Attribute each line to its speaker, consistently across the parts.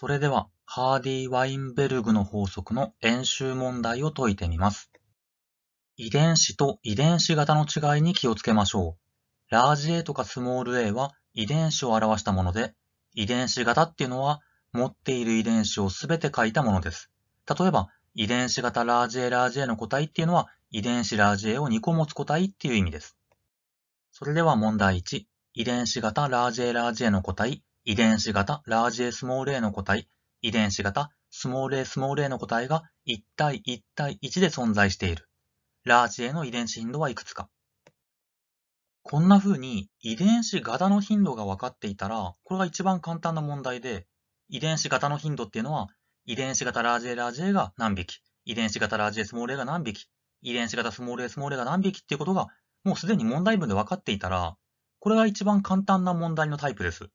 Speaker 1: それでは、ハーディ・ワインベルグの法則の演習問題を解いてみます。遺伝子と遺伝子型の違いに気をつけましょう。ラージ A とかスモール a は遺伝子を表したもので、遺伝子型っていうのは持っている遺伝子をすべて書いたものです。例えば、遺伝子型ラージ A ラージ A の個体っていうのは遺伝子ラージ A を2個持つ個体っていう意味です。それでは問題1。遺伝子型ラージ A ラージ A の個体遺伝子型ラージ A スモール A の個体、遺伝子型スモール A スモール A の個体が1対1対1で存在している。ラージ A の遺伝子頻度はいくつか。こんな風に遺伝子型の頻度が分かっていたら、これが一番簡単な問題で、遺伝子型の頻度っていうのは、遺伝子型ラージ A ラージ A が何匹、遺伝子型ラージ A スモール A が何匹、遺伝子型スモール A スモール A が何匹っていうことが、もうすでに問題文で分かっていたら、これが一番簡単な問題のタイプです。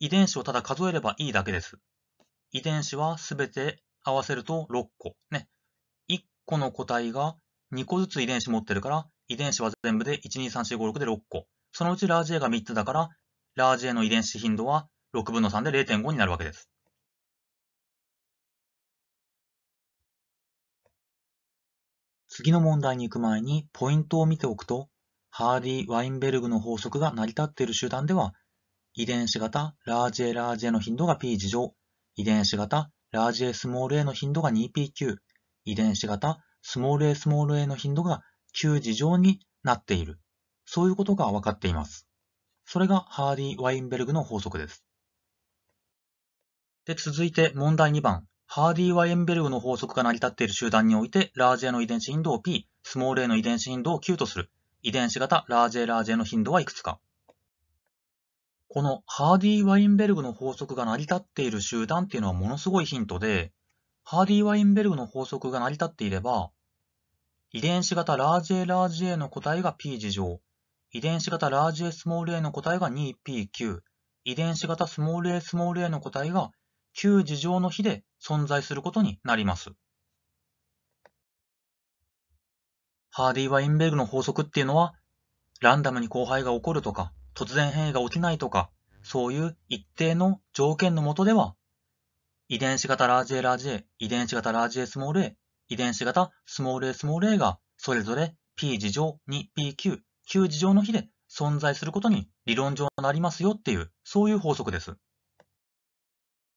Speaker 1: 遺伝子をただ数えればいいだけです。遺伝子はすべて合わせると6個。ね。1個の個体が2個ずつ遺伝子持ってるから、遺伝子は全部で12345で6個。そのうちラージ A が3つだから、ラージ A の遺伝子頻度は6分の3で0.5になるわけです。次の問題に行く前にポイントを見ておくと、ハーディ・ワインベルグの法則が成り立っている集団では、遺伝子型ラージ A ラージ A の頻度が P 事乗、遺伝子型ラージ A スモール A の頻度が 2PQ、遺伝子型スモール A スモール A の頻度が Q 事乗になっている。そういうことが分かっています。それがハーディ・ワインベルグの法則です。で、続いて問題2番。ハーディ・ワインベルグの法則が成り立っている集団において、ラージ A の遺伝子頻度を P、スモール A の遺伝子頻度を Q とする。遺伝子型ラージ A ラージ A の頻度はいくつかこのハーディ・ワインベルグの法則が成り立っている集団っていうのはものすごいヒントで、ハーディ・ワインベルグの法則が成り立っていれば、遺伝子型ラージ A ラージ A の個体が P 事乗、遺伝子型ラージ A スモール A の個体が 2PQ、遺伝子型スモール A スモール A の個体が Q 事乗の比で存在することになります。ハーディ・ワインベルグの法則っていうのは、ランダムに交配が起こるとか、突然変異が起きないとか、そういう一定の条件のもとでは、遺伝子型ラージ A ラージ A、遺伝子型ラージ A スモール A、遺伝子型スモール A スモール A が、それぞれ P 事乗 2PQ、Q 事乗の比で存在することに理論上なりますよっていう、そういう法則です。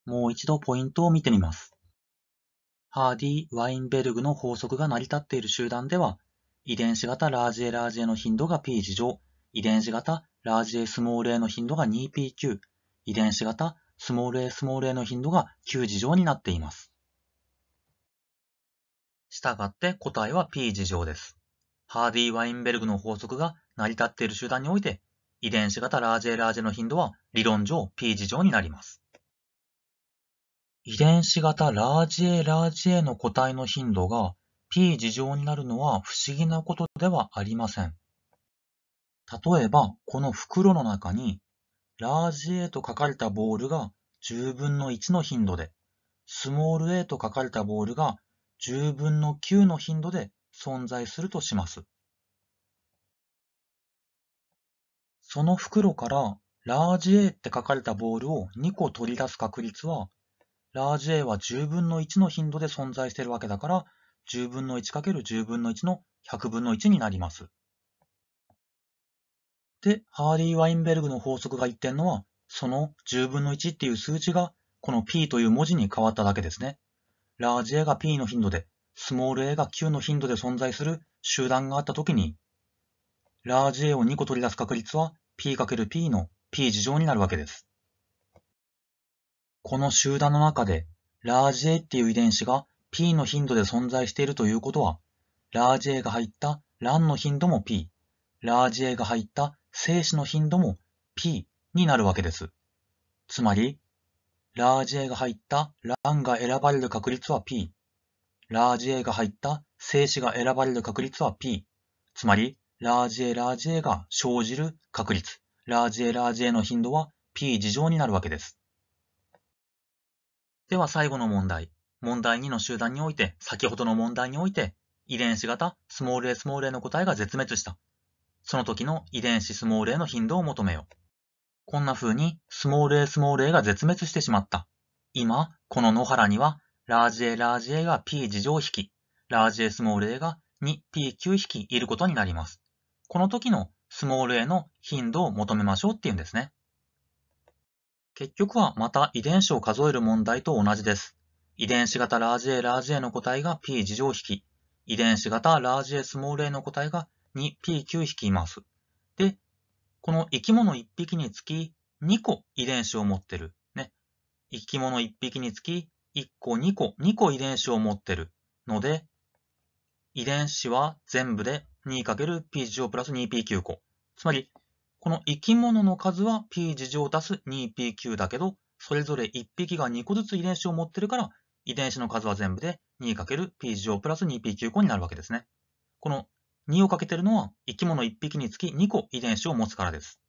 Speaker 1: もう一度ポイントを見てみます。ハーディ・ワインベルグの法則が成り立っている集団では、遺伝子型ラージ A ラージ A の頻度が P 事乗、遺伝子型ラージ A スモール A の頻度が 2PQ、遺伝子型スモール A スモール A の頻度が9次乗になっています。したがって答えは P 次乗です。ハーディ・ワインベルグの法則が成り立っている集団において、遺伝子型ラージ A ラージ A の頻度は理論上 P 次乗になります。遺伝子型ラージ A ラージ A の個体の頻度が P 次乗になるのは不思議なことではありません。例えば、この袋の中に、ラージ A と書かれたボールが10分の1の頻度で、スモール A と書かれたボールが10分の9の頻度で存在するとします。その袋からラージ A って書かれたボールを2個取り出す確率は、ラージ A は10分の1の頻度で存在しているわけだから、10分の 1×10 分の1の100分の1になります。で、ハーリー・ワインベルグの法則が言ってんのは、その10分の1っていう数値が、この P という文字に変わっただけですね。ラージ A が P の頻度で、スモール A が q の頻度で存在する集団があった時に、ラージ A を2個取り出す確率は P×P の P 事乗になるわけです。この集団の中で、ラージ A っていう遺伝子が P の頻度で存在しているということは、ラージ A が入ったランの頻度も P、ラージ A が入った静止の頻度も P になるわけです。つまり、ラージ A が入った欄が選ばれる確率は P。ラージ A が入った静止が選ばれる確率は P。つまり、ラージ A ラージ A が生じる確率、ラージ A ラージ A の頻度は P 事乗になるわけです。では最後の問題。問題2の集団において、先ほどの問題において、遺伝子型スモール a スモール a の答えが絶滅したその時の遺伝子スモール a の頻度を求めよう。こんな風にスモール a スモール a が絶滅してしまった。今、この野原には、ラージ a ラージ a が p 事乗き、ラージ a スモール a が 2p9 匹いることになります。この時のスモール a の頻度を求めましょうっていうんですね。結局はまた遺伝子を数える問題と同じです。遺伝子型ラージ A ラージ A の個体が P 事乗き、遺伝子型ラージ A スモール A の個体がに P9 匹います。で、この生き物1匹につき2個遺伝子を持ってる。ね。生き物1匹につき1個2個、2個遺伝子を持ってる。ので、遺伝子は全部で 2×P プラス 2P9 個。つまり、この生き物の数は P 事乗足す 2P9 だけど、それぞれ1匹が2個ずつ遺伝子を持ってるから、遺伝子の数は全部で 2×P 事乗プラス 2P9 個になるわけですね。この2をかけてるのは生き物1匹につき2個遺伝子を持つからです。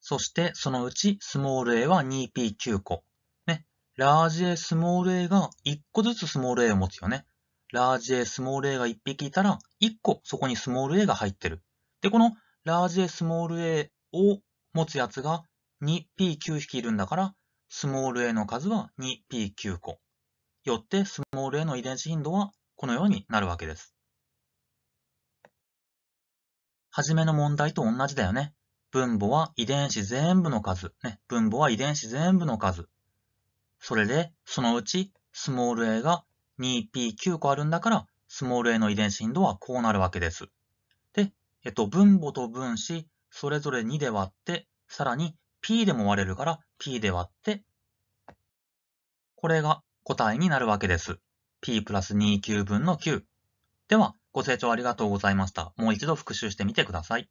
Speaker 1: そしてそのうちスモール a は 2p9 個。ね。ラージ a スモール a が1個ずつスモール a を持つよね。ラージ a スモール a が1匹いたら1個そこにスモール a が入ってる。で、このラージ a スモール a を持つやつが 2p9 匹いるんだから、スモール a の数は 2p9 個。よってスモール a の遺伝子頻度はこのようになるわけです。はじめの問題と同じだよね。分母は遺伝子全部の数。ね、分母は遺伝子全部の数。それで、そのうち、スモール a が 2p9 個あるんだから、スモール a の遺伝子頻度はこうなるわけです。で、えっと、分母と分子、それぞれ2で割って、さらに p でも割れるから、p で割って、これが答えになるわけです。p プラス2 q 分の9。では、ご清聴ありがとうございました。もう一度復習してみてください。